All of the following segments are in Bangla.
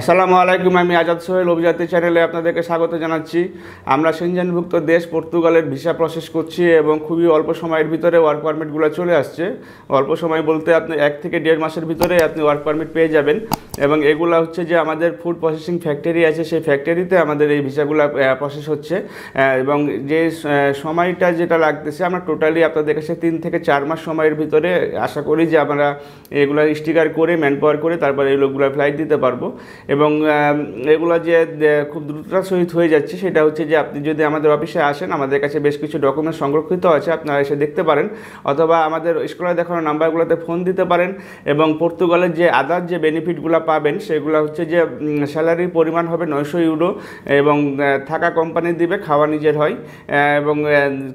আসসালামু আলাইকুম আমি আজাদ সোহেল অভিজাতি চ্যানেলে আপনাদেরকে স্বাগত জানাচ্ছি আমরা সেনজানভুক্ত দেশ পর্তুগালের ভিসা প্রসেস করছি এবং খুবই অল্প সময়ের ভিতরে ওয়ার্ক পারমিটগুলো চলে আসছে অল্প সময় বলতে আপনি এক থেকে দেড় মাসের ভিতরে আপনি ওয়ার্ক পারমিট পেয়ে যাবেন এবং এগুলো হচ্ছে যে আমাদের ফুড প্রসেসিং ফ্যাক্টরি আছে সেই ফ্যাক্টরিতে আমাদের এই ভিসাগুলো প্রসেস হচ্ছে এবং যে সময়টা যেটা লাগতেছে আমরা টোটালি আপনাদের কাছে তিন থেকে চার মাস সময়ের ভিতরে আশা করি যে আমরা এগুলো স্টিকার করে ম্যান পাওয়ার করে তারপরে এই লোকগুলো ফ্লাইট দিতে পারবো এবং এগুলো যে খুব দ্রুততার সহিত হয়ে যাচ্ছে সেটা হচ্ছে যে আপনি যদি আমাদের অফিসে আসেন আমাদের কাছে বেশ কিছু ডকুমেন্ট সংরক্ষিত আছে আপনারা এসে দেখতে পারেন অথবা আমাদের স্কুলে দেখানো নাম্বারগুলোতে ফোন দিতে পারেন এবং পর্তুগালের যে আদার যে বেনিফিটগুলো পাবেন সেগুলো হচ্ছে যে স্যালারির পরিমাণ হবে নয়শো ইউরো এবং থাকা কোম্পানি দিবে খাওয়া নিজের হয় এবং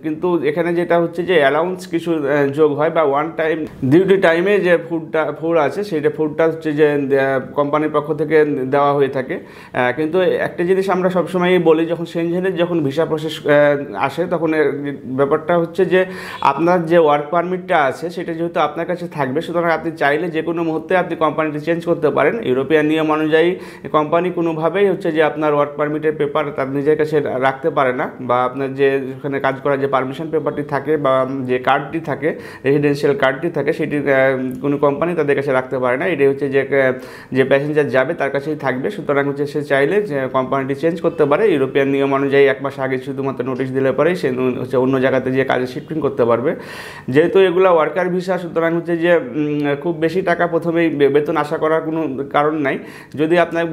কিন্তু এখানে যেটা হচ্ছে যে অ্যালাউন্স কিছু যোগ হয় বা ওয়ান টাইম ডিউটি টাইমে যে ফুডটা ফুড আছে সেটা ফুডটা হচ্ছে যে কোম্পানির পক্ষ থেকে দেওয়া হয়ে থাকে কিন্তু একটা জিনিস আমরা সবসময় বলি যখন সেনজেনের যখন ভিসা প্রসেস আসে তখন ব্যাপারটা হচ্ছে যে আপনার যে ওয়ার্ক পারমিটটা আছে সেটা যেহেতু আপনার কাছে থাকবে সুতরাং আপনি চাইলে যে কোনো মুহূর্তে আপনি কোম্পানিটি চেঞ্জ করতে পারেন ইউরোপিয়ান নিয়ম অনুযায়ী কোম্পানি কোনোভাবেই হচ্ছে যে আপনার ওয়ার্ক পারমিটের পেপার তার নিজের কাছে রাখতে পারে না বা আপনার যে ওখানে কাজ করার যে পারমিশন পেপারটি থাকে বা যে কার্ডটি থাকে রেসিডেন্সিয়াল কার্ডটি থাকে সেটি কোনো কোম্পানি তাদের কাছে রাখতে পারে না এটাই হচ্ছে যে যে প্যাসেঞ্জার যাবে তার কাছে পাশেই থাকবে সুতরাং হচ্ছে সে চাইলে যে কোম্পানিটি চেঞ্জ করতে পারে ইউরোপিয়ান নিয়ম অনুযায়ী এক মাস আগে শুধুমাত্র নোটিশ দিলে পরেই সে হচ্ছে অন্য জায়গাতে যে কাজে শিফটিং করতে পারবে যেহেতু এগুলো ওয়ার্কার ভিসা সুতরাং হচ্ছে যে খুব বেশি টাকা প্রথমেই বেতন আশা করার কোনো কারণ নাই যদি আপনার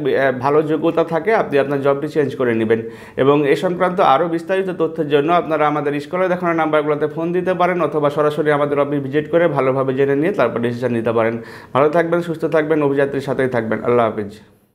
ভালো যোগ্যতা থাকে আপনি আপনার জবটি চেঞ্জ করে নেবেন এবং এ সংক্রান্ত আরও বিস্তারিত তথ্যের জন্য আপনারা আমাদের স্কুলে দেখানোর নাম্বারগুলোতে ফোন দিতে পারেন অথবা সরাসরি আমাদের অফিস ভিজিট করে ভালোভাবে জেনে নিয়ে তারপর ডিসিশন নিতে পারেন ভালো থাকবেন সুস্থ থাকবেন অভিযাত্রীর সাথেই থাকবেন আল্লাহ হাফিজ